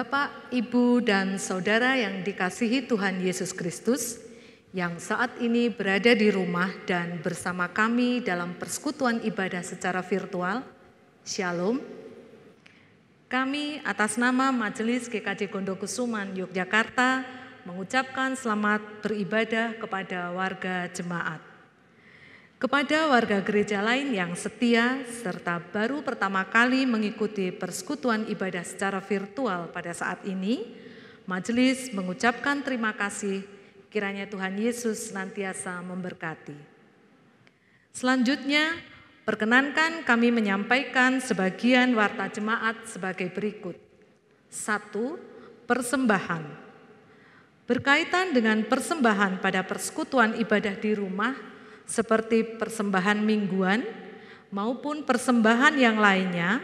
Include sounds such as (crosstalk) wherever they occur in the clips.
Bapak, Ibu, dan saudara yang dikasihi Tuhan Yesus Kristus, yang saat ini berada di rumah dan bersama kami dalam persekutuan ibadah secara virtual. Shalom. Kami atas nama Majelis GKJ Gondokusuman Yogyakarta mengucapkan selamat beribadah kepada warga jemaat kepada warga gereja lain yang setia serta baru pertama kali mengikuti persekutuan ibadah secara virtual pada saat ini, majelis mengucapkan terima kasih kiranya Tuhan Yesus senantiasa memberkati. Selanjutnya, perkenankan kami menyampaikan sebagian warta jemaat sebagai berikut. satu Persembahan. Berkaitan dengan persembahan pada persekutuan ibadah di rumah, seperti persembahan mingguan maupun persembahan yang lainnya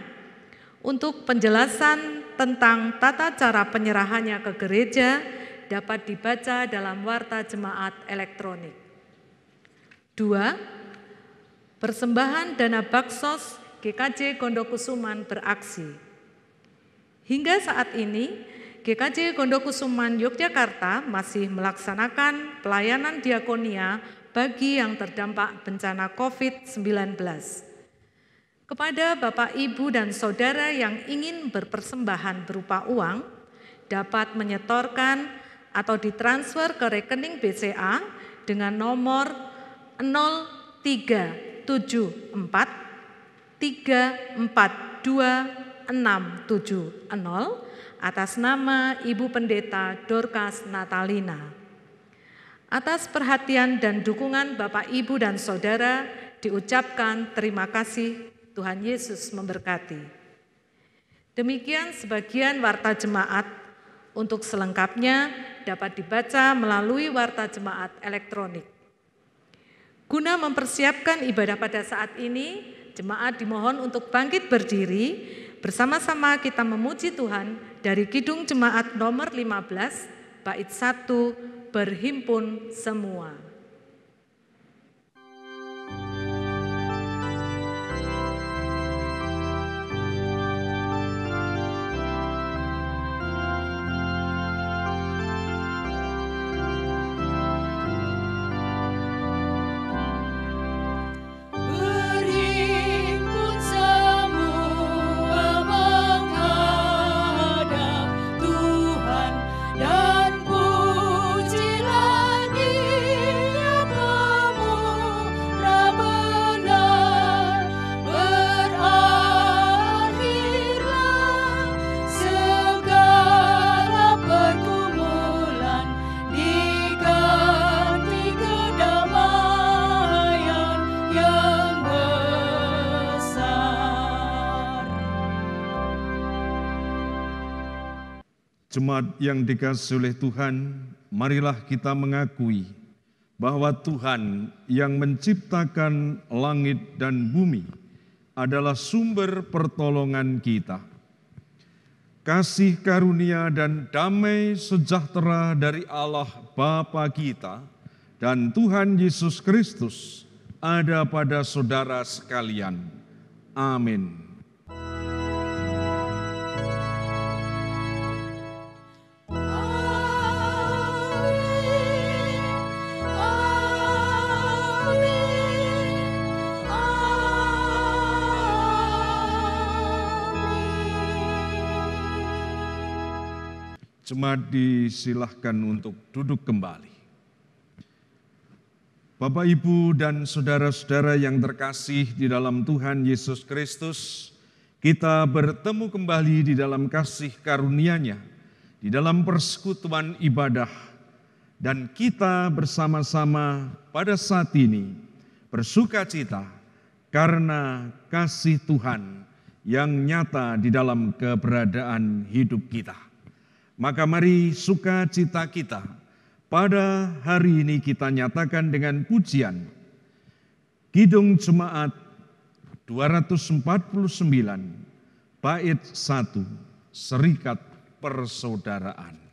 untuk penjelasan tentang tata cara penyerahannya ke gereja dapat dibaca dalam warta jemaat elektronik. Dua, persembahan dana baksos GKJ Gondokusuman beraksi. Hingga saat ini, GKJ Gondokusuman Yogyakarta masih melaksanakan pelayanan diakonia bagi yang terdampak bencana COVID-19. Kepada Bapak, Ibu, dan Saudara yang ingin berpersembahan berupa uang, dapat menyetorkan atau ditransfer ke rekening BCA dengan nomor 0374 342670 atas nama Ibu Pendeta Dorcas Natalina. Atas perhatian dan dukungan Bapak, Ibu, dan Saudara, diucapkan terima kasih. Tuhan Yesus memberkati. Demikian sebagian warta jemaat. Untuk selengkapnya dapat dibaca melalui warta jemaat elektronik. Guna mempersiapkan ibadah pada saat ini, jemaat dimohon untuk bangkit berdiri. Bersama-sama kita memuji Tuhan dari Kidung Jemaat nomor 15, bait 1, berhimpun semua. Jemaat yang dikasih oleh Tuhan, marilah kita mengakui bahwa Tuhan yang menciptakan langit dan bumi adalah sumber pertolongan kita. Kasih karunia dan damai sejahtera dari Allah Bapa kita dan Tuhan Yesus Kristus ada pada saudara sekalian. Amin. Jemaat disilahkan untuk duduk kembali. Bapak, Ibu, dan saudara-saudara yang terkasih di dalam Tuhan Yesus Kristus, kita bertemu kembali di dalam kasih karunia-Nya, di dalam persekutuan ibadah, dan kita bersama-sama pada saat ini bersuka cita karena kasih Tuhan yang nyata di dalam keberadaan hidup kita. Maka mari sukacita kita pada hari ini kita nyatakan dengan pujian. Kidung Jemaat 249, bait 1, Serikat Persaudaraan.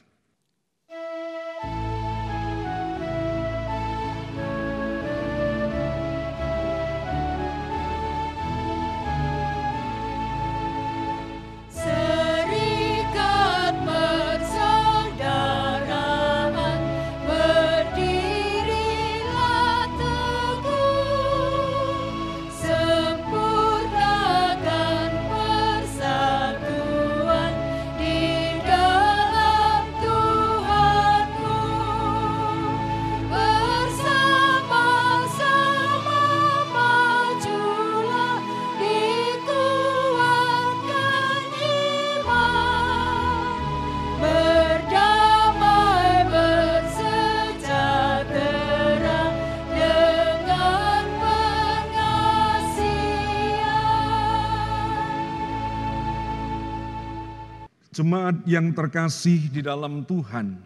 Jemaat yang terkasih di dalam Tuhan,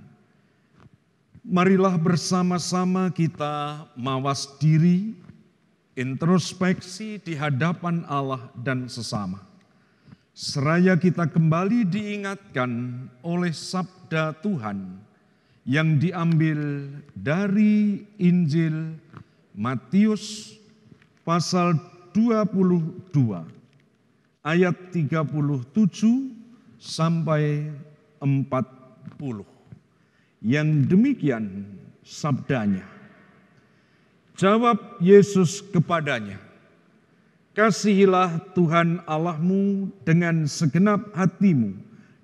marilah bersama-sama kita mawas diri, introspeksi di hadapan Allah dan sesama. Seraya kita kembali diingatkan oleh sabda Tuhan yang diambil dari Injil Matius pasal 22 ayat 37 sampai 40. Yang demikian sabdanya. Jawab Yesus kepadanya, Kasihilah Tuhan Allahmu dengan segenap hatimu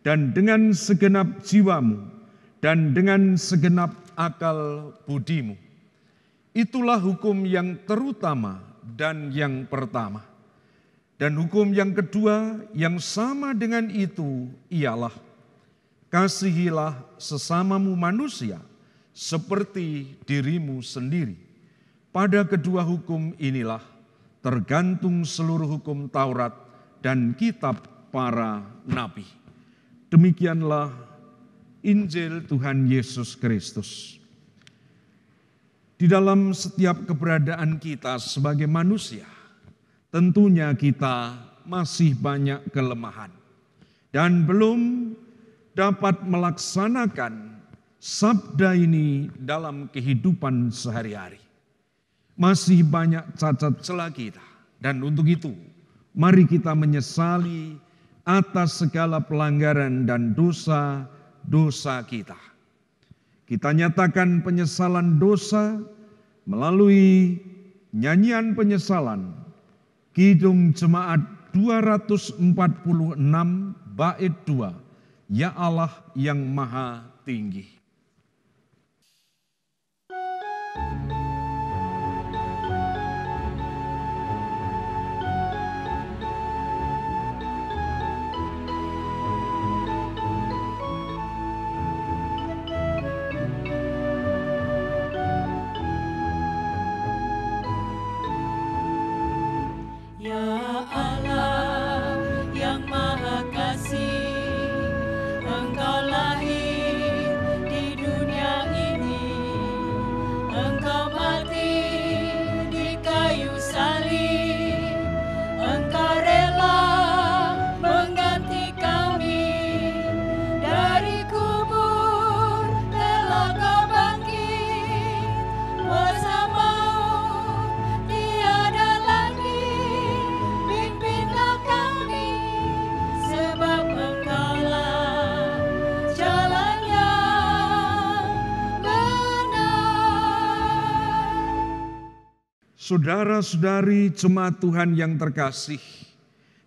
dan dengan segenap jiwamu dan dengan segenap akal budimu. Itulah hukum yang terutama dan yang pertama. Dan hukum yang kedua yang sama dengan itu ialah kasihilah sesamamu manusia seperti dirimu sendiri. Pada kedua hukum inilah tergantung seluruh hukum Taurat dan kitab para nabi. Demikianlah Injil Tuhan Yesus Kristus. Di dalam setiap keberadaan kita sebagai manusia, tentunya kita masih banyak kelemahan dan belum dapat melaksanakan sabda ini dalam kehidupan sehari-hari. Masih banyak cacat celah kita dan untuk itu mari kita menyesali atas segala pelanggaran dan dosa-dosa kita. Kita nyatakan penyesalan dosa melalui nyanyian penyesalan Kidung Jemaat 246 bait 2. Ya Allah yang Maha Tinggi. Saudara-saudari jemaat Tuhan yang terkasih,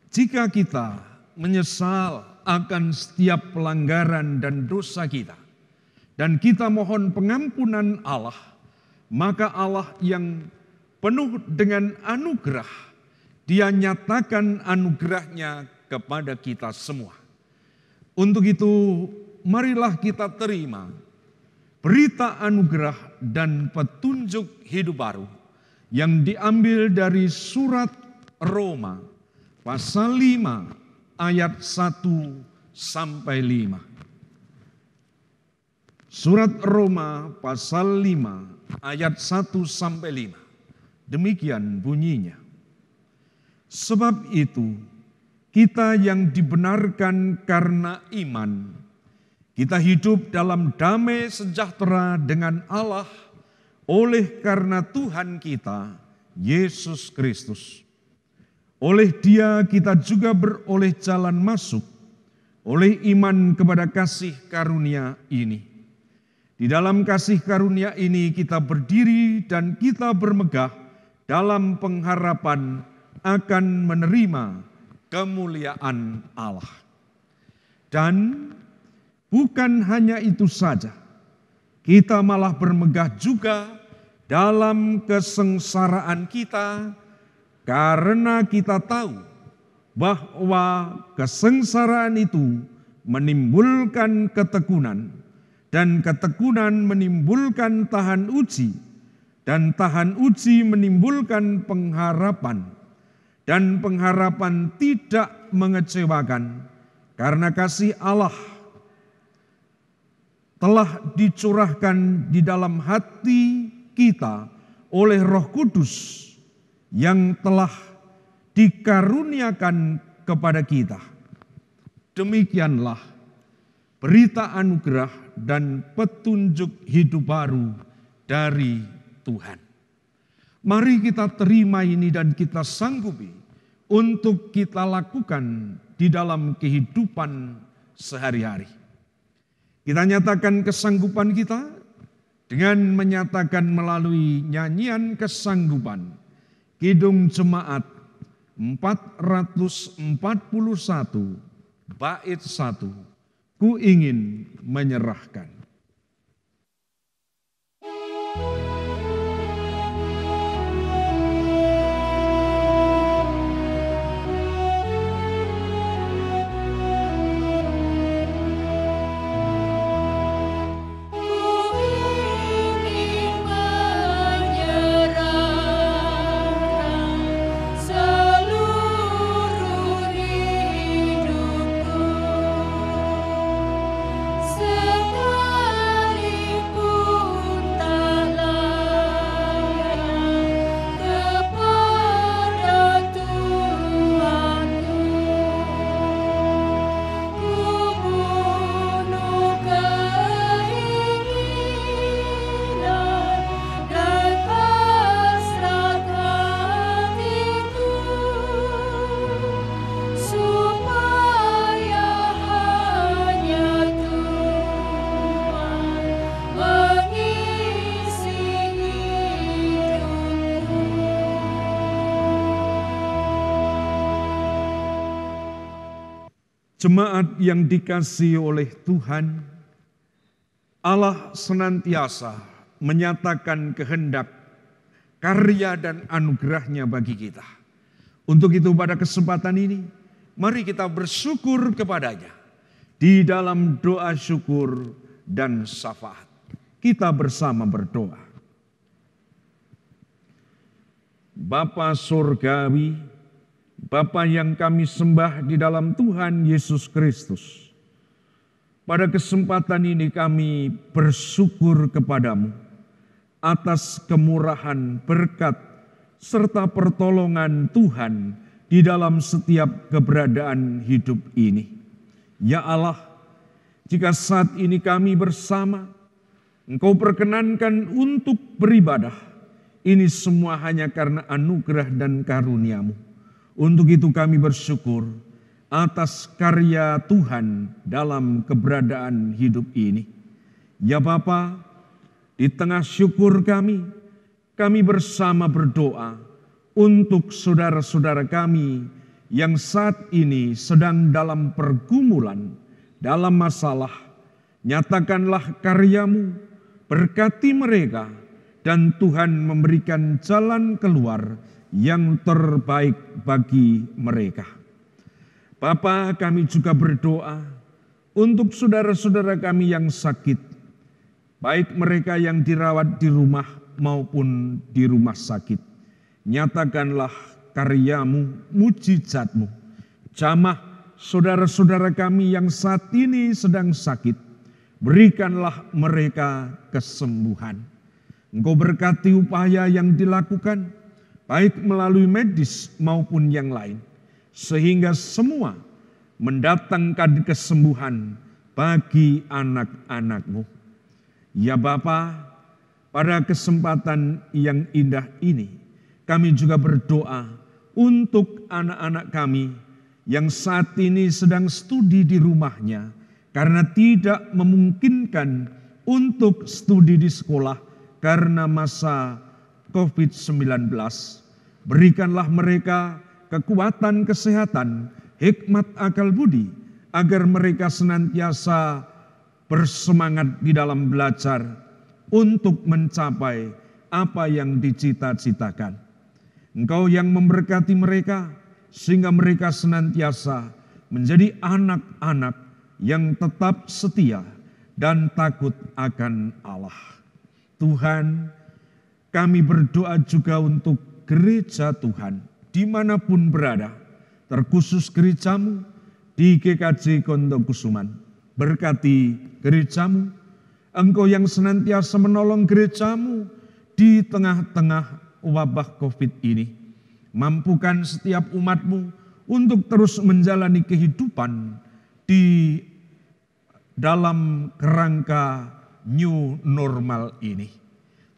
jika kita menyesal akan setiap pelanggaran dan dosa kita, dan kita mohon pengampunan Allah, maka Allah yang penuh dengan anugerah, Dia nyatakan anugerahnya kepada kita semua. Untuk itu, marilah kita terima berita anugerah dan petunjuk hidup baru yang diambil dari surat Roma pasal 5 ayat 1 sampai 5. Surat Roma pasal 5 ayat 1 sampai 5. Demikian bunyinya. Sebab itu kita yang dibenarkan karena iman kita hidup dalam damai sejahtera dengan Allah oleh karena Tuhan kita, Yesus Kristus, oleh dia kita juga beroleh jalan masuk oleh iman kepada kasih karunia ini. Di dalam kasih karunia ini kita berdiri dan kita bermegah dalam pengharapan akan menerima kemuliaan Allah. Dan bukan hanya itu saja, kita malah bermegah juga dalam kesengsaraan kita karena kita tahu bahwa kesengsaraan itu menimbulkan ketekunan dan ketekunan menimbulkan tahan uji dan tahan uji menimbulkan pengharapan dan pengharapan tidak mengecewakan karena kasih Allah telah dicurahkan di dalam hati kita oleh Roh Kudus yang telah dikaruniakan kepada kita. Demikianlah berita anugerah dan petunjuk hidup baru dari Tuhan. Mari kita terima ini dan kita sanggupi untuk kita lakukan di dalam kehidupan sehari-hari. Kita nyatakan kesanggupan kita dengan menyatakan melalui nyanyian kesanggupan. Kidung Jemaat 441 bait 1 Ku ingin menyerahkan Jemaat yang dikasihi oleh Tuhan, Allah senantiasa menyatakan kehendak, karya dan anugerahnya bagi kita. Untuk itu pada kesempatan ini, mari kita bersyukur kepadanya. Di dalam doa syukur dan syafaat. Kita bersama berdoa. Bapa surgawi, Bapa yang kami sembah di dalam Tuhan Yesus Kristus. Pada kesempatan ini kami bersyukur kepadamu atas kemurahan, berkat, serta pertolongan Tuhan di dalam setiap keberadaan hidup ini. Ya Allah, jika saat ini kami bersama, Engkau perkenankan untuk beribadah, ini semua hanya karena anugerah dan karuniamu. Untuk itu kami bersyukur atas karya Tuhan dalam keberadaan hidup ini. Ya Bapa, di tengah syukur kami, kami bersama berdoa untuk saudara-saudara kami yang saat ini sedang dalam pergumulan, dalam masalah. Nyatakanlah karyamu, berkati mereka, dan Tuhan memberikan jalan keluar yang terbaik bagi mereka. Bapa kami juga berdoa untuk saudara-saudara kami yang sakit, baik mereka yang dirawat di rumah maupun di rumah sakit. Nyatakanlah karyamu, mujizatmu. Jamah saudara-saudara kami yang saat ini sedang sakit, berikanlah mereka kesembuhan. Engkau berkati upaya yang dilakukan, baik melalui medis maupun yang lain, sehingga semua mendatangkan kesembuhan bagi anak-anakmu. Ya Bapa, pada kesempatan yang indah ini, kami juga berdoa untuk anak-anak kami yang saat ini sedang studi di rumahnya karena tidak memungkinkan untuk studi di sekolah karena masa COVID-19. Berikanlah mereka kekuatan kesehatan, hikmat akal budi, agar mereka senantiasa bersemangat di dalam belajar untuk mencapai apa yang dicita-citakan. Engkau yang memberkati mereka, sehingga mereka senantiasa menjadi anak-anak yang tetap setia dan takut akan Allah. Tuhan, kami berdoa juga untuk gereja Tuhan dimanapun berada, terkhusus gerejamu di GKJ Kusuman. Berkati gerejamu, engkau yang senantiasa menolong gerejamu di tengah-tengah wabah COVID ini. Mampukan setiap umatmu untuk terus menjalani kehidupan di dalam kerangka new normal ini.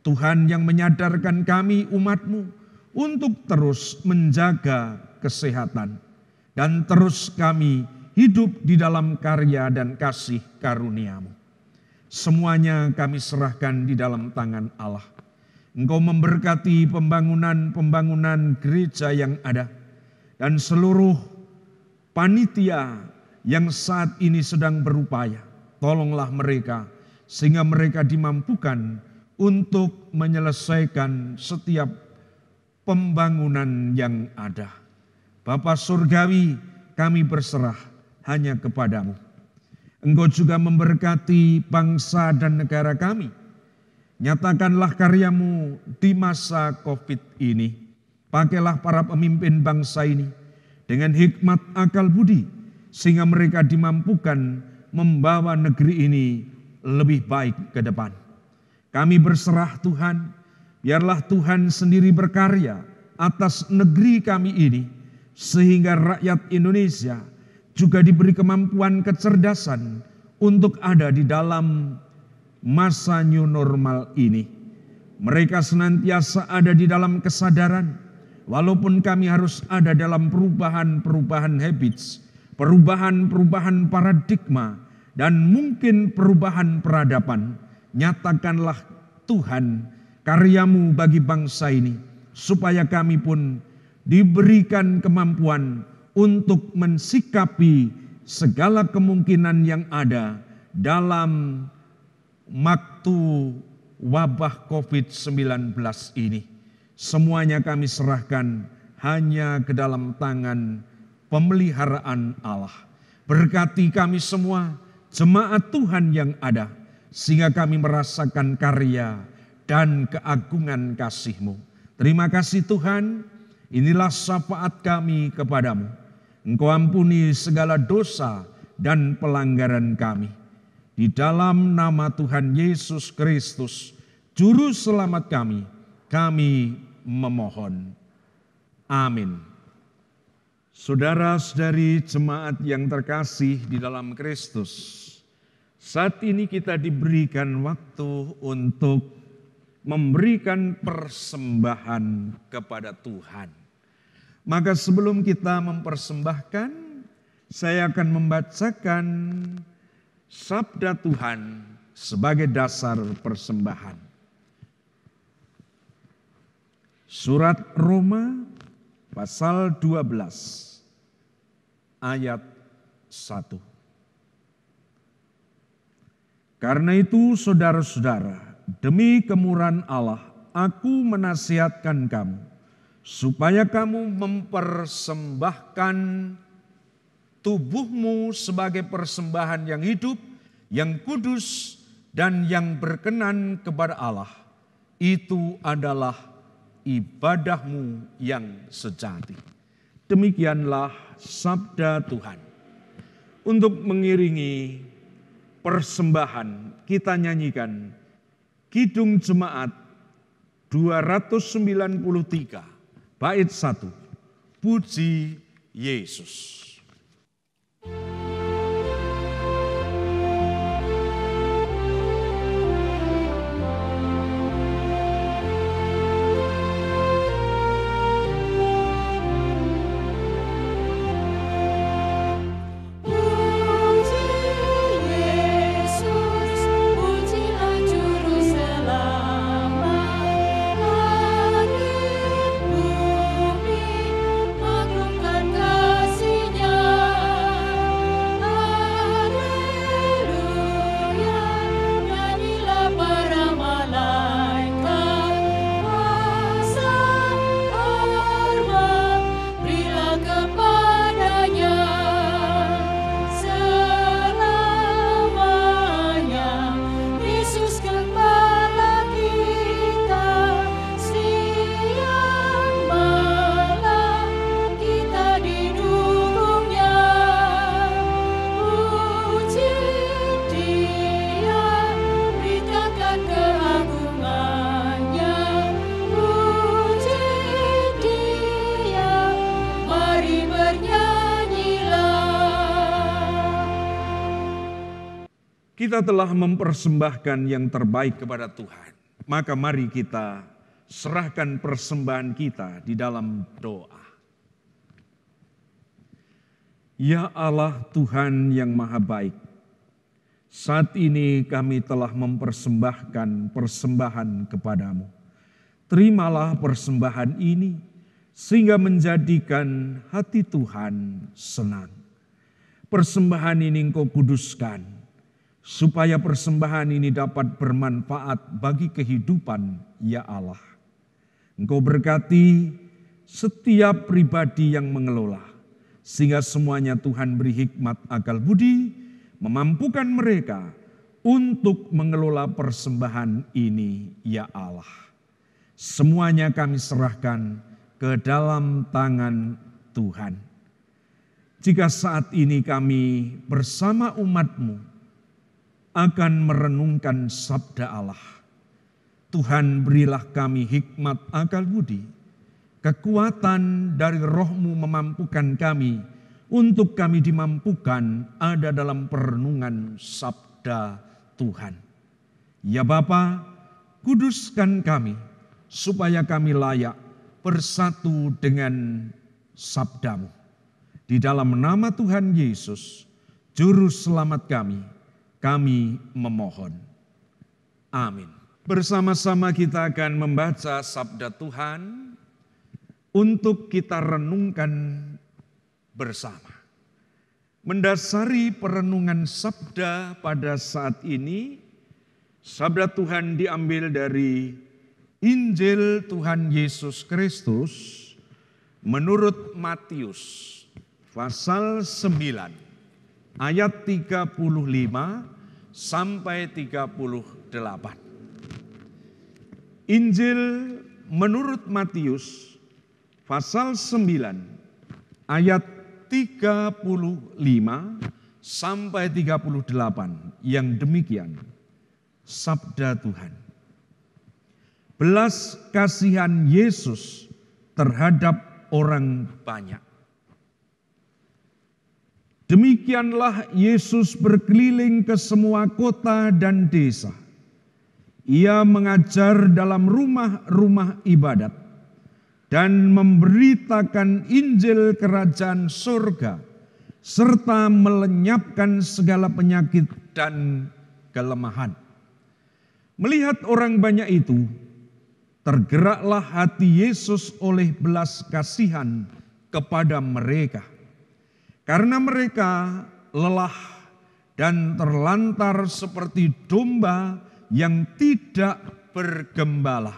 Tuhan yang menyadarkan kami umatmu untuk terus menjaga kesehatan dan terus kami hidup di dalam karya dan kasih karuniamu. Semuanya kami serahkan di dalam tangan Allah. Engkau memberkati pembangunan-pembangunan gereja yang ada dan seluruh panitia yang saat ini sedang berupaya. Tolonglah mereka sehingga mereka dimampukan untuk menyelesaikan setiap pembangunan yang ada. Bapa Surgawi, kami berserah hanya kepadamu. Engkau juga memberkati bangsa dan negara kami. Nyatakanlah karyamu di masa COVID ini. Pakailah para pemimpin bangsa ini dengan hikmat akal budi, sehingga mereka dimampukan membawa negeri ini lebih baik ke depan. Kami berserah Tuhan, biarlah Tuhan sendiri berkarya atas negeri kami ini, sehingga rakyat Indonesia juga diberi kemampuan kecerdasan untuk ada di dalam masa new normal ini. Mereka senantiasa ada di dalam kesadaran, walaupun kami harus ada dalam perubahan-perubahan habits, perubahan-perubahan paradigma, dan mungkin perubahan peradaban Nyatakanlah Tuhan karyamu bagi bangsa ini, supaya kami pun diberikan kemampuan untuk mensikapi segala kemungkinan yang ada dalam waktu wabah COVID-19 ini. Semuanya kami serahkan hanya ke dalam tangan pemeliharaan Allah. Berkati kami semua, jemaat Tuhan yang ada, sehingga kami merasakan karya dan keagungan kasih-Mu. Terima kasih Tuhan, inilah syafaat kami kepadamu. Engkau ampuni segala dosa dan pelanggaran kami. Di dalam nama Tuhan Yesus Kristus, Juru Selamat kami, kami memohon. Amin. Saudara-saudari jemaat yang terkasih di dalam Kristus, saat ini kita diberikan waktu untuk memberikan persembahan kepada Tuhan. Maka sebelum kita mempersembahkan, saya akan membacakan sabda Tuhan sebagai dasar persembahan. Surat Roma pasal 12 ayat 1. Karena itu saudara-saudara, demi kemurahan Allah, aku menasihatkan kamu, supaya kamu mempersembahkan tubuhmu sebagai persembahan yang hidup, yang kudus, dan yang berkenan kepada Allah. Itu adalah ibadahmu yang sejati. Demikianlah sabda Tuhan. Untuk mengiringi persembahan kita nyanyikan Kidung Jemaat 293 bait 1 Puji Yesus kita telah mempersembahkan yang terbaik kepada Tuhan, maka mari kita serahkan persembahan kita di dalam doa. Ya Allah Tuhan yang Maha Baik, saat ini kami telah mempersembahkan persembahan kepadamu. Terimalah persembahan ini sehingga menjadikan hati Tuhan senang. Persembahan ini engkau kuduskan supaya persembahan ini dapat bermanfaat bagi kehidupan ya Allah. Engkau berkati setiap pribadi yang mengelola, sehingga semuanya Tuhan beri hikmat akal budi, memampukan mereka untuk mengelola persembahan ini ya Allah. Semuanya kami serahkan ke dalam tangan Tuhan. Jika saat ini kami bersama umatmu akan merenungkan sabda Allah. Tuhan berilah kami hikmat akal budi, kekuatan dari rohmu memampukan kami, untuk kami dimampukan ada dalam perenungan sabda Tuhan. Ya Bapa, kuduskan kami supaya kami layak bersatu dengan sabdamu. Di dalam nama Tuhan Yesus, Juru Selamat kami, kami memohon. Amin. Bersama-sama kita akan membaca sabda Tuhan untuk kita renungkan bersama. Mendasari perenungan sabda pada saat ini, sabda Tuhan diambil dari Injil Tuhan Yesus Kristus menurut Matius pasal 9 ayat 35 sampai 38. Injil menurut Matius pasal 9 ayat 35 sampai 38 yang demikian sabda Tuhan. Belas kasihan Yesus terhadap orang banyak. Demikianlah Yesus berkeliling ke semua kota dan desa. Ia mengajar dalam rumah-rumah ibadat dan memberitakan Injil Kerajaan Surga serta melenyapkan segala penyakit dan kelemahan. Melihat orang banyak itu, tergeraklah hati Yesus oleh belas kasihan kepada mereka karena mereka lelah dan terlantar seperti domba yang tidak bergembala.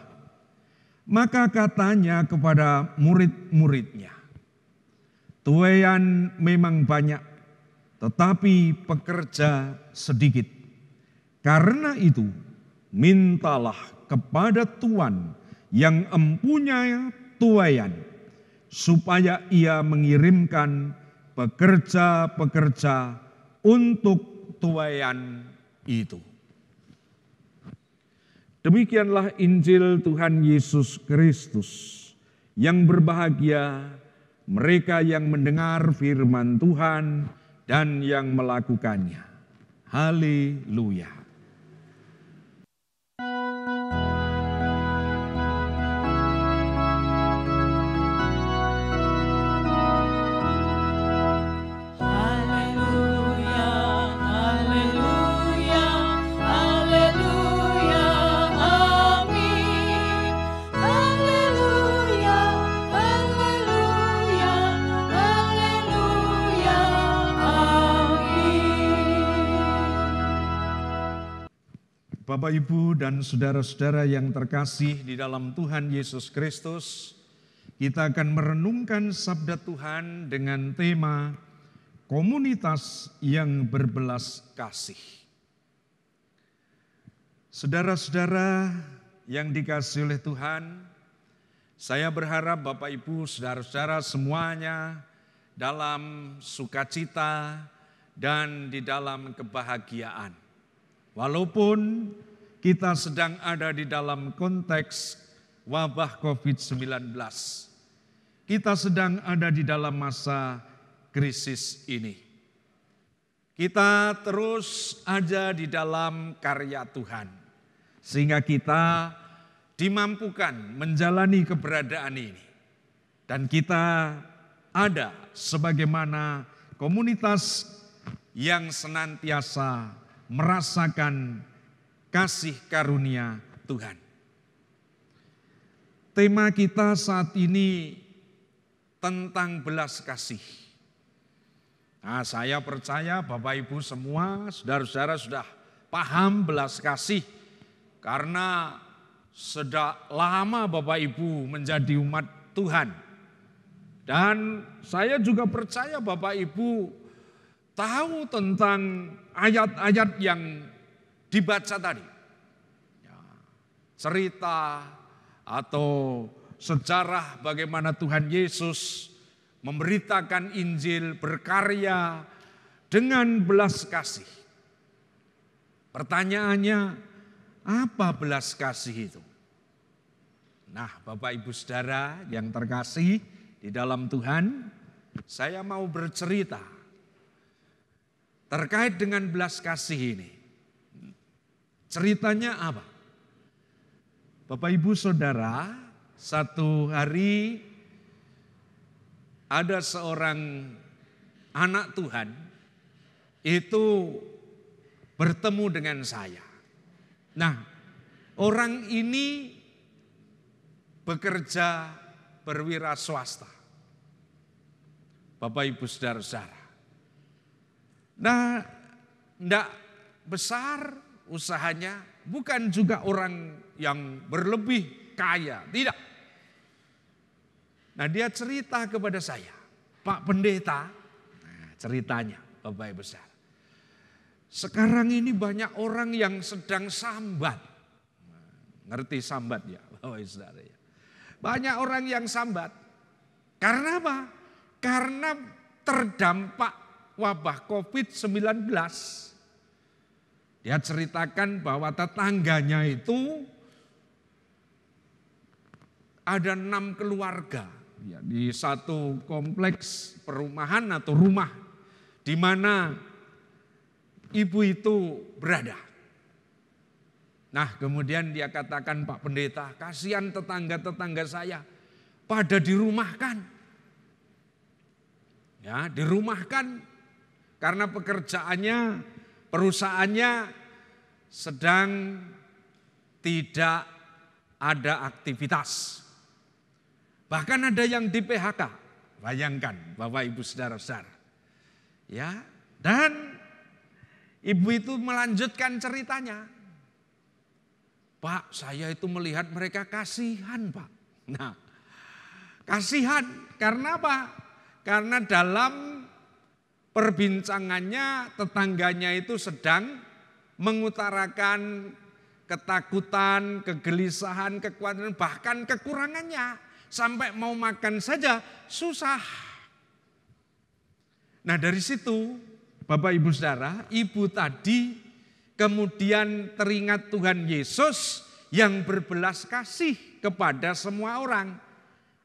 Maka katanya kepada murid-muridnya, Tuean memang banyak, tetapi pekerja sedikit. Karena itu, mintalah kepada tuan yang empunya tuayan, supaya ia mengirimkan pekerja-pekerja untuk tuayan itu. Demikianlah Injil Tuhan Yesus Kristus. Yang berbahagia mereka yang mendengar firman Tuhan dan yang melakukannya. Haleluya! Bapak, Ibu, dan saudara-saudara yang terkasih di dalam Tuhan Yesus Kristus, kita akan merenungkan sabda Tuhan dengan tema komunitas yang berbelas kasih. Saudara-saudara yang dikasih oleh Tuhan, saya berharap Bapak Ibu, saudara-saudara semuanya dalam sukacita dan di dalam kebahagiaan. Walaupun kita sedang ada di dalam konteks wabah COVID-19, kita sedang ada di dalam masa krisis ini. Kita terus ada di dalam karya Tuhan, sehingga kita dimampukan menjalani keberadaan ini, dan kita ada sebagaimana komunitas yang senantiasa merasakan kasih karunia Tuhan. Tema kita saat ini tentang belas kasih. Nah, saya percaya Bapak Ibu semua, saudara-saudara sudah paham belas kasih. Karena sudah lama Bapak Ibu menjadi umat Tuhan. Dan saya juga percaya Bapak Ibu tahu tentang ayat-ayat yang dibaca tadi. Ya, cerita atau sejarah bagaimana Tuhan Yesus memberitakan Injil berkarya dengan belas kasih. Pertanyaannya, apa belas kasih itu? Nah, Bapak Ibu Saudara yang terkasih di dalam Tuhan, saya mau bercerita terkait dengan belas kasih ini. Ceritanya apa? Bapak Ibu Saudara, satu hari ada seorang anak Tuhan itu bertemu dengan saya. Nah, orang ini bekerja berwira swasta. Bapak Ibu Saudara-saudara, Nah, tidak besar usahanya, bukan juga orang yang berlebih kaya, tidak. Nah, dia cerita kepada saya, Pak Pendeta, nah, ceritanya Bapak Ibu Besar. Sekarang ini banyak orang yang sedang sambat. ngerti sambat ya, (laughs) Bapak Ibu Saudara ya. Banyak orang yang sambat. Karena apa? Karena terdampak wabah COVID-19, dia ceritakan bahwa tetangganya itu ada enam keluarga ya, di satu kompleks perumahan atau rumah di mana ibu itu berada. Nah kemudian dia katakan Pak Pendeta, kasihan tetangga-tetangga saya pada dirumahkan. Ya, dirumahkan karena pekerjaannya, perusahaannya sedang tidak ada aktivitas. Bahkan ada yang di PHK. Bayangkan Bapak Ibu Saudara-saudara. Ya, dan ibu itu melanjutkan ceritanya. Pak, saya itu melihat mereka kasihan, Pak. Nah, kasihan karena apa? Karena dalam Perbincangannya tetangganya itu sedang mengutarakan ketakutan, kegelisahan, kekuatan, bahkan kekurangannya. Sampai mau makan saja susah. Nah dari situ Bapak Ibu Saudara, Ibu tadi kemudian teringat Tuhan Yesus yang berbelas kasih kepada semua orang.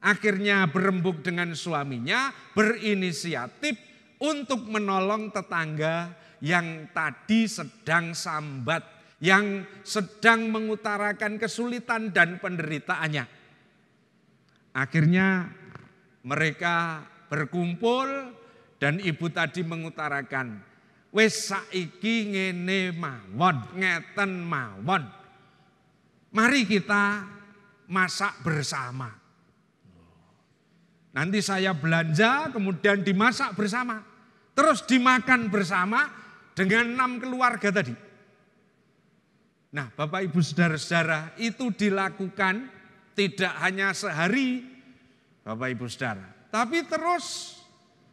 Akhirnya berembuk dengan suaminya, berinisiatif untuk menolong tetangga yang tadi sedang sambat, yang sedang mengutarakan kesulitan dan penderitaannya. Akhirnya mereka berkumpul dan ibu tadi mengutarakan, wes saiki ngene mawon, ngeten mawon. Mari kita masak bersama." Nanti saya belanja, kemudian dimasak bersama. Terus dimakan bersama dengan enam keluarga tadi. Nah, Bapak Ibu Saudara-saudara, itu dilakukan tidak hanya sehari, Bapak Ibu Saudara, tapi terus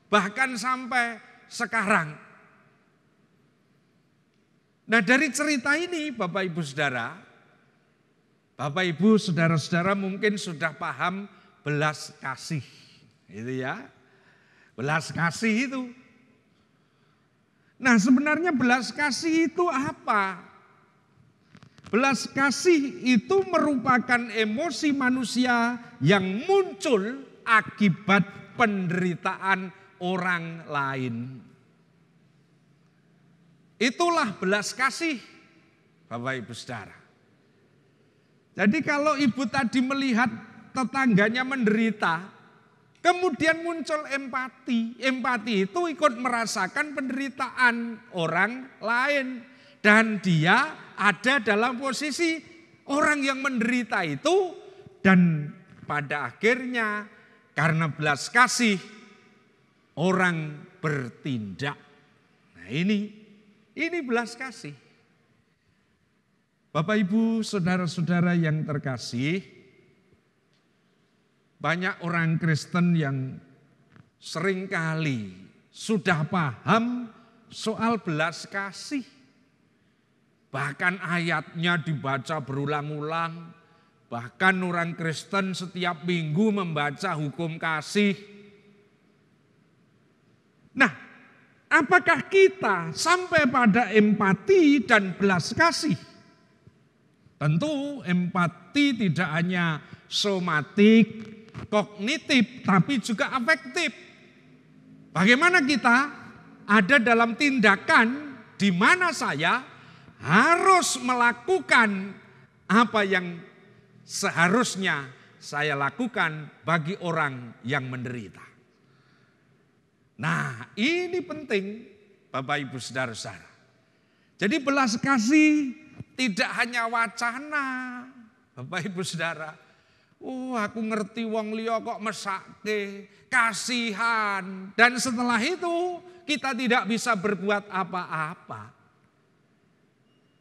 bahkan sampai sekarang. Nah, dari cerita ini Bapak Ibu Saudara, Bapak Ibu Saudara-saudara mungkin sudah paham belas kasih. Itu ya. Belas kasih itu. Nah, sebenarnya belas kasih itu apa? Belas kasih itu merupakan emosi manusia yang muncul akibat penderitaan orang lain. Itulah belas kasih, Bapak Ibu Saudara. Jadi kalau ibu tadi melihat tetangganya menderita, Kemudian muncul empati. Empati itu ikut merasakan penderitaan orang lain. Dan dia ada dalam posisi orang yang menderita itu. Dan pada akhirnya karena belas kasih orang bertindak. Nah ini, ini belas kasih. Bapak ibu saudara-saudara yang terkasih. Banyak orang Kristen yang seringkali sudah paham soal belas kasih. Bahkan ayatnya dibaca berulang-ulang. Bahkan orang Kristen setiap minggu membaca hukum kasih. Nah, apakah kita sampai pada empati dan belas kasih? Tentu empati tidak hanya somatik, kognitif tapi juga afektif. Bagaimana kita ada dalam tindakan di mana saya harus melakukan apa yang seharusnya saya lakukan bagi orang yang menderita. Nah, ini penting Bapak Ibu Saudara-saudara. Jadi belas kasih tidak hanya wacana, Bapak Ibu Saudara, Oh, aku ngerti wong liya kok mesake, kasihan. Dan setelah itu kita tidak bisa berbuat apa-apa.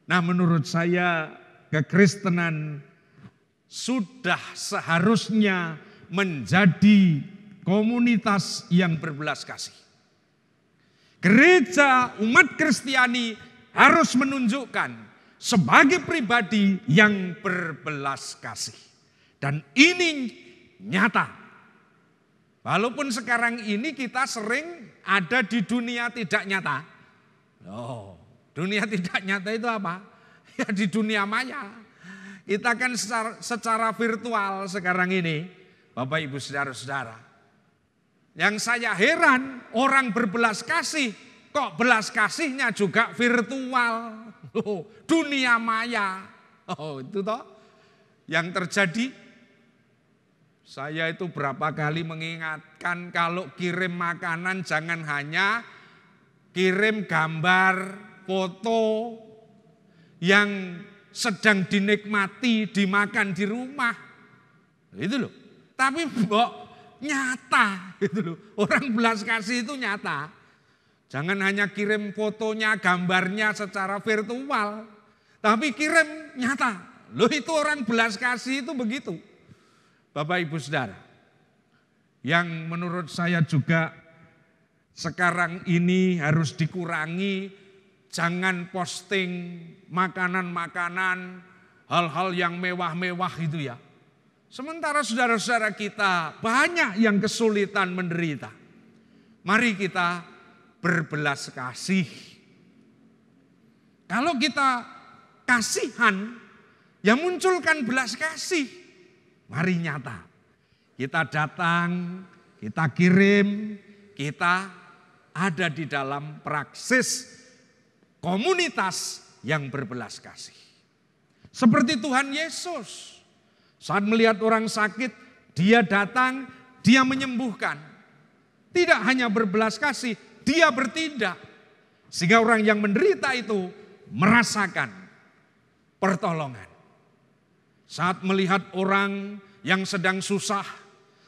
Nah, menurut saya kekristenan sudah seharusnya menjadi komunitas yang berbelas kasih. Gereja umat Kristiani harus menunjukkan sebagai pribadi yang berbelas kasih. Dan ini nyata. Walaupun sekarang ini kita sering ada di dunia tidak nyata. Oh, dunia (laughs) tidak nyata itu apa? (laughs) Ya di dunia maya. Kita kan secara, secara virtual sekarang ini, Bapak Ibu Saudara-saudara. Yang saya heran, orang berbelas kasih, kok belas kasihnya juga virtual. Oh, dunia maya. Oh, itu toh yang terjadi saya itu berapa kali mengingatkan kalau kirim makanan jangan hanya kirim gambar, foto yang sedang dinikmati, dimakan di rumah. Itu loh. Tapi kok nyata gitu loh. Orang belas kasih itu nyata. Jangan hanya kirim fotonya, gambarnya secara virtual. Tapi kirim nyata. Loh itu orang belas kasih itu begitu. Bapak Ibu Saudara, yang menurut saya juga sekarang ini harus dikurangi, jangan posting makanan-makanan, hal-hal yang mewah-mewah itu ya. Sementara saudara-saudara kita banyak yang kesulitan menderita. Mari kita berbelas kasih. Kalau kita kasihan, ya munculkan belas kasih. Mari nyata. Kita datang, kita kirim, kita ada di dalam praksis komunitas yang berbelas kasih. Seperti Tuhan Yesus. Saat melihat orang sakit, dia datang, dia menyembuhkan. Tidak hanya berbelas kasih, dia bertindak. Sehingga orang yang menderita itu merasakan pertolongan. Saat melihat orang yang sedang susah,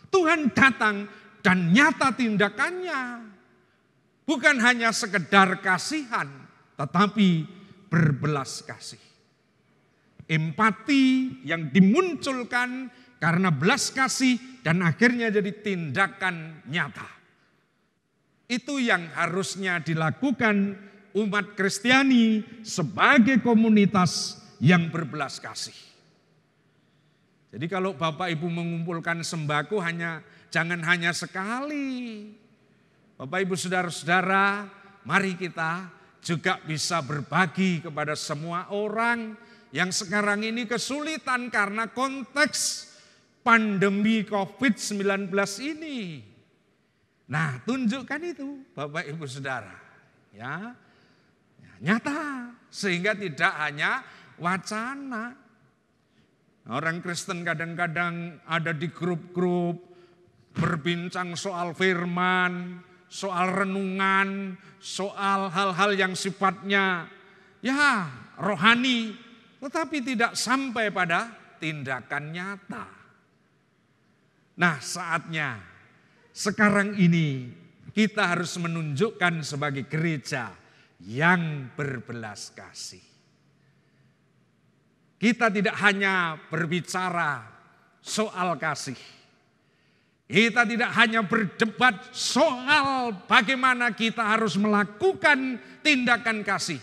Tuhan datang dan nyata tindakannya. Bukan hanya sekedar kasihan, tetapi berbelas kasih. Empati yang dimunculkan karena belas kasih dan akhirnya jadi tindakan nyata. Itu yang harusnya dilakukan umat Kristiani sebagai komunitas yang berbelas kasih. Jadi kalau Bapak Ibu mengumpulkan sembako hanya jangan hanya sekali. Bapak Ibu saudara-saudara, mari kita juga bisa berbagi kepada semua orang yang sekarang ini kesulitan karena konteks pandemi Covid-19 ini. Nah, tunjukkan itu Bapak Ibu Saudara. Ya. ya nyata sehingga tidak hanya wacana Orang Kristen kadang-kadang ada di grup-grup, berbincang soal firman, soal renungan, soal hal-hal yang sifatnya ya rohani, tetapi tidak sampai pada tindakan nyata. Nah, saatnya sekarang ini kita harus menunjukkan sebagai gereja yang berbelas kasih. Kita tidak hanya berbicara soal kasih. Kita tidak hanya berdebat soal bagaimana kita harus melakukan tindakan kasih.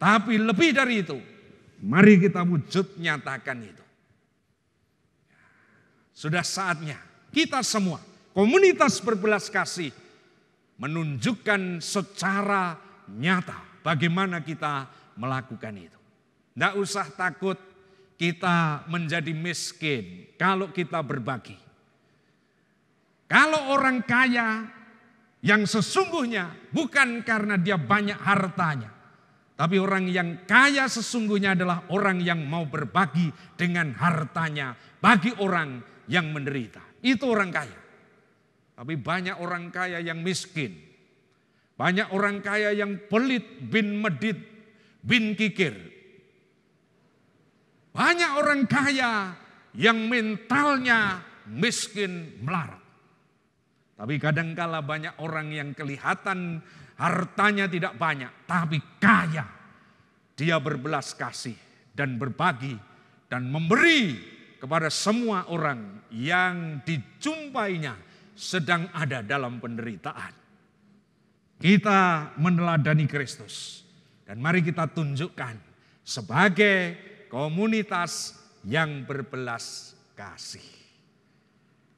Tapi lebih dari itu, mari kita wujud nyatakan itu. Sudah saatnya kita semua, komunitas berbelas kasih, menunjukkan secara nyata bagaimana kita melakukan itu. Tidak usah takut kita menjadi miskin kalau kita berbagi. Kalau orang kaya yang sesungguhnya bukan karena dia banyak hartanya, tapi orang yang kaya sesungguhnya adalah orang yang mau berbagi dengan hartanya bagi orang yang menderita. Itu orang kaya. Tapi banyak orang kaya yang miskin. Banyak orang kaya yang pelit bin medit bin kikir. Banyak orang kaya yang mentalnya miskin melarat. Tapi kadangkala banyak orang yang kelihatan hartanya tidak banyak, tapi kaya. Dia berbelas kasih dan berbagi dan memberi kepada semua orang yang dijumpainya sedang ada dalam penderitaan. Kita meneladani Kristus. Dan mari kita tunjukkan sebagai komunitas yang berbelas kasih.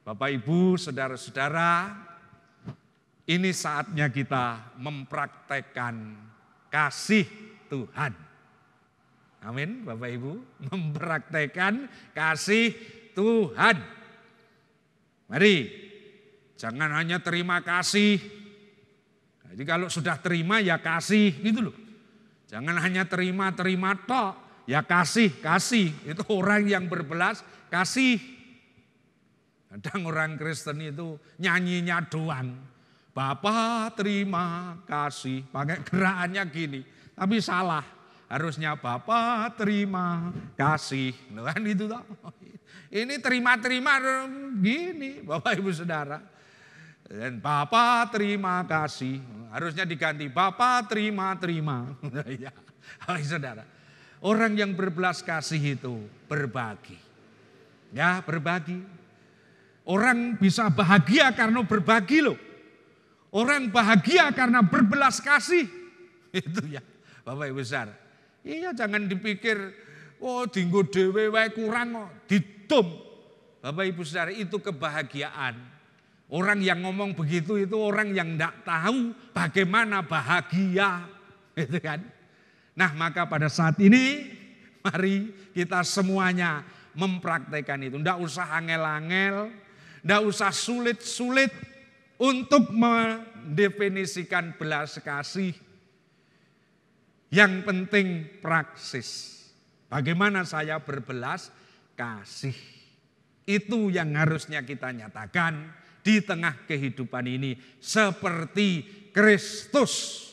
Bapak, Ibu, Saudara-saudara, ini saatnya kita mempraktekkan kasih Tuhan. Amin, Bapak Ibu. Mempraktekkan kasih Tuhan. Mari, jangan hanya terima kasih. Jadi kalau sudah terima ya kasih gitu loh. Jangan hanya terima-terima tok. Ya kasih, kasih. Itu orang yang berbelas kasih. Kadang orang Kristen itu nyanyinya doang. Bapak terima kasih. Pakai gerakannya gini. Tapi salah. Harusnya Bapak terima kasih. kan itu tak? Ini terima-terima hmm, gini Bapak Ibu Saudara. Dan Bapak terima kasih. Harusnya diganti (laughs) iya, Bapak terima-terima. ya. Saudara. Orang yang berbelas kasih itu berbagi. Ya, berbagi. Orang bisa bahagia karena berbagi loh. Orang bahagia karena berbelas kasih. (laughs) Itu ya, Bapak Ibu Sar. Iya, jangan dipikir, oh dinggo dewe wae kurang kok, ditum. Bapak Ibu Sar, itu kebahagiaan. Orang yang ngomong begitu itu orang yang tidak tahu bagaimana bahagia. (laughs) Itu kan. Nah maka pada saat ini (laughs) mari kita semuanya mempraktekkan itu. Tidak usah angel-angel, tidak usah sulit-sulit untuk mendefinisikan belas kasih. Yang penting praksis. Bagaimana saya berbelas kasih. Itu yang harusnya kita nyatakan di tengah kehidupan ini seperti Kristus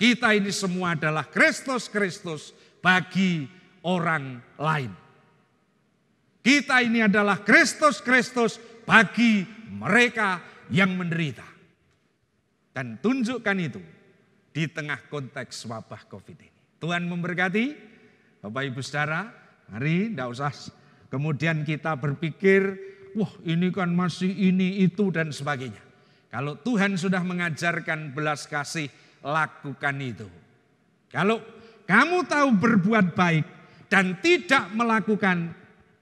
kita ini semua adalah Kristus-Kristus bagi orang lain. Kita ini adalah Kristus-Kristus bagi mereka yang menderita. Dan tunjukkan itu di tengah konteks wabah COVID ini. Tuhan memberkati Bapak Ibu Saudara, mari tidak usah kemudian kita berpikir, wah ini kan masih ini, itu, dan sebagainya. Kalau Tuhan sudah mengajarkan belas kasih, lakukan itu. Kalau kamu tahu berbuat baik dan tidak melakukan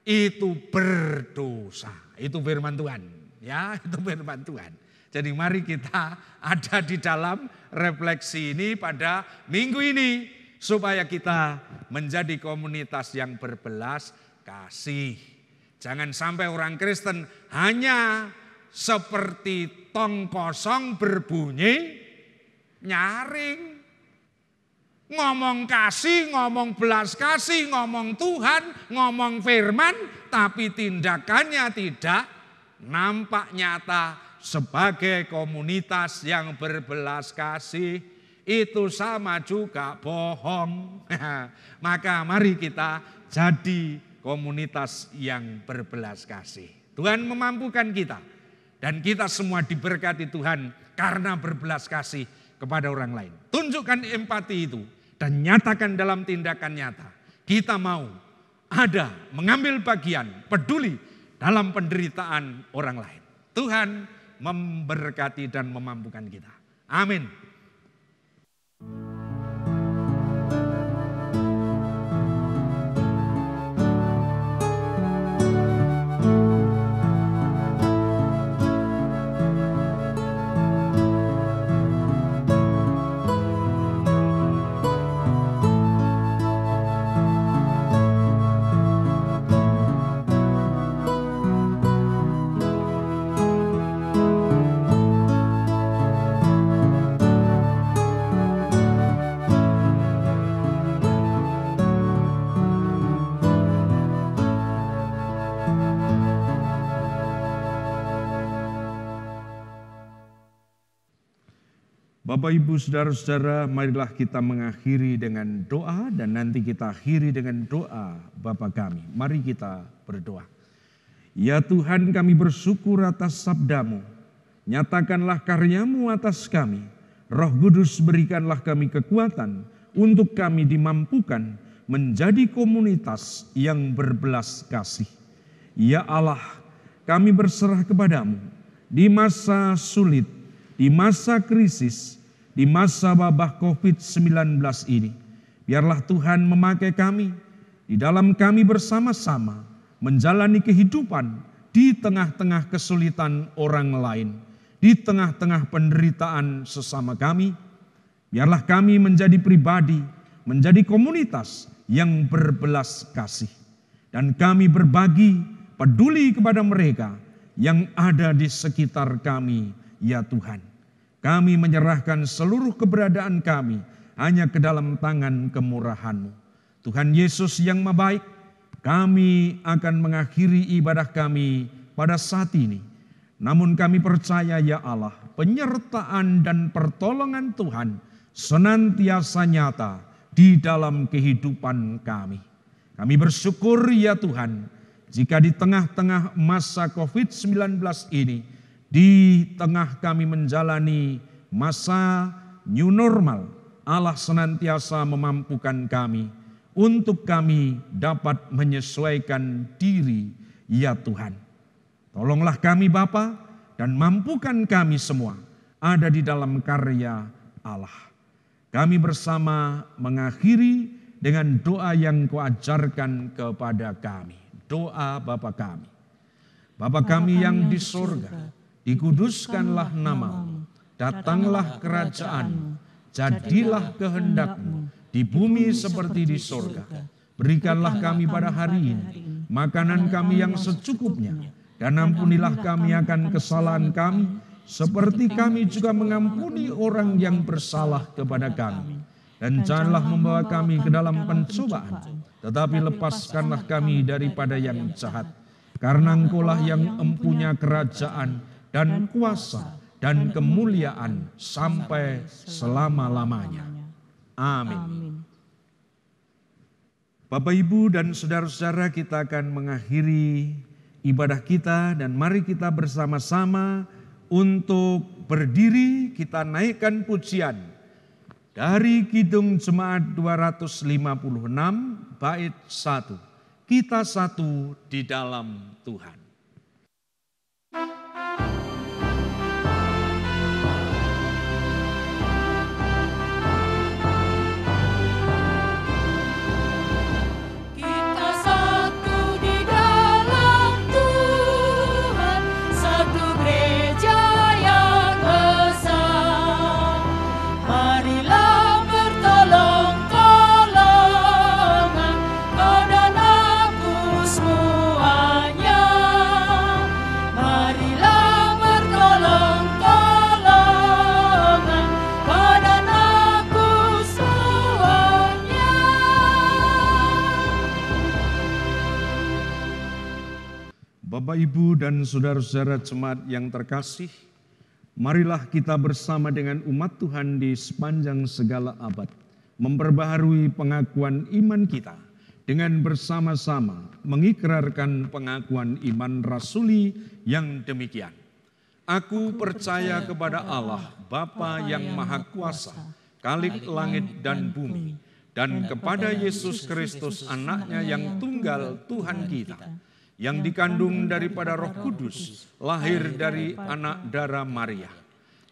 itu berdosa. Itu firman Tuhan. Ya, (laughs) itu firman Tuhan. Jadi mari kita ada di dalam refleksi ini pada minggu ini supaya kita menjadi komunitas yang berbelas kasih. Jangan sampai orang Kristen hanya seperti tong kosong berbunyi Nyaring. Ngomong kasih, ngomong belas kasih, ngomong Tuhan, ngomong firman, tapi tindakannya tidak nampak nyata sebagai komunitas yang berbelas kasih itu sama juga bohong. (laughs) Maka mari kita jadi komunitas yang berbelas kasih. Tuhan memampukan kita dan kita semua diberkati Tuhan karena berbelas kasih kepada orang lain. Tunjukkan empati itu dan nyatakan dalam tindakan nyata. Kita mau ada mengambil bagian peduli dalam penderitaan orang lain. Tuhan memberkati dan memampukan kita. Amin. Bapak Ibu saudara-saudara, marilah kita mengakhiri dengan doa dan nanti kita akhiri dengan doa Bapa kami. Mari kita berdoa. Ya Tuhan kami bersyukur atas sabdamu. Nyatakanlah karyamu atas kami. Roh Kudus berikanlah kami kekuatan untuk kami dimampukan menjadi komunitas yang berbelas kasih. Ya Allah, kami berserah kepadamu di masa sulit, di masa krisis, di masa wabah COVID-19 ini. Biarlah Tuhan memakai kami, di dalam kami bersama-sama menjalani kehidupan di tengah-tengah kesulitan orang lain, di tengah-tengah penderitaan sesama kami. Biarlah kami menjadi pribadi, menjadi komunitas yang berbelas kasih. Dan kami berbagi, peduli kepada mereka yang ada di sekitar kami, ya Tuhan. Kami menyerahkan seluruh keberadaan kami hanya ke dalam tangan kemurahan-Mu. Tuhan Yesus yang maha baik, kami akan mengakhiri ibadah kami pada saat ini. Namun kami percaya ya Allah, penyertaan dan pertolongan Tuhan senantiasa nyata di dalam kehidupan kami. Kami bersyukur ya Tuhan, jika di tengah-tengah masa COVID-19 ini, di tengah kami menjalani masa new normal, Allah senantiasa memampukan kami untuk kami dapat menyesuaikan diri, ya Tuhan. Tolonglah kami Bapa dan mampukan kami semua ada di dalam karya Allah. Kami bersama mengakhiri dengan doa yang kuajarkan kepada kami. Doa Bapa kami. Bapa kami yang di surga dikuduskanlah namamu, datanglah kerajaanmu, jadilah kehendakmu di bumi seperti di sorga. Berikanlah kami pada hari ini makanan kami yang secukupnya, dan ampunilah kami akan kesalahan kami, seperti kami juga mengampuni orang yang bersalah kepada kami. Dan janganlah membawa kami ke dalam pencobaan, tetapi lepaskanlah kami daripada yang jahat. Karena Engkau lah yang empunya kerajaan, dan kuasa dan kemuliaan sampai selama-lamanya. Amin. Bapak, Ibu, dan saudara-saudara kita akan mengakhiri ibadah kita dan mari kita bersama-sama untuk berdiri kita naikkan pujian dari Kidung Jemaat 256 bait 1. Kita satu di dalam Tuhan. Bapak, Ibu, dan saudara-saudara jemaat yang terkasih, marilah kita bersama dengan umat Tuhan di sepanjang segala abad memperbaharui pengakuan iman kita dengan bersama-sama mengikrarkan pengakuan iman rasuli yang demikian. Aku percaya kepada Allah, Bapa yang Maha Kuasa, Kalik langit dan bumi, dan kepada Yesus Kristus anaknya yang tunggal Tuhan kita, yang dikandung daripada Roh Kudus, lahir dari anak darah Maria,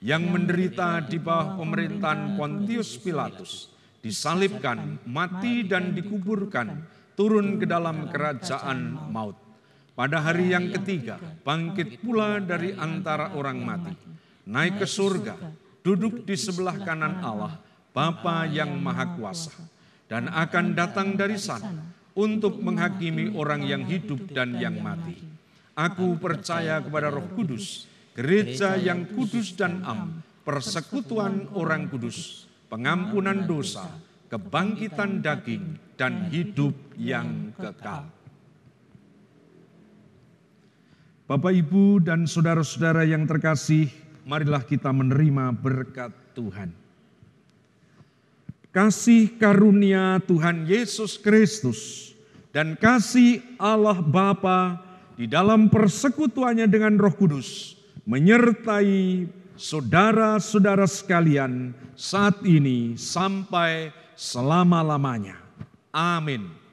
yang menderita di bawah pemerintahan Pontius Pilatus, disalibkan, mati dan dikuburkan, turun ke dalam kerajaan maut. Pada hari yang ketiga, bangkit pula dari antara orang mati, naik ke surga, duduk di sebelah kanan Allah, Bapa yang Maha Kuasa, dan akan datang dari sana untuk menghakimi orang yang hidup dan yang mati. Aku percaya kepada Roh Kudus, gereja yang kudus dan am, persekutuan orang kudus, pengampunan dosa, kebangkitan daging, dan hidup yang kekal. Bapak, ibu, dan saudara-saudara yang terkasih, marilah kita menerima berkat Tuhan kasih karunia Tuhan Yesus Kristus dan kasih Allah Bapa di dalam persekutuannya dengan Roh Kudus menyertai saudara-saudara sekalian saat ini sampai selama-lamanya. Amin.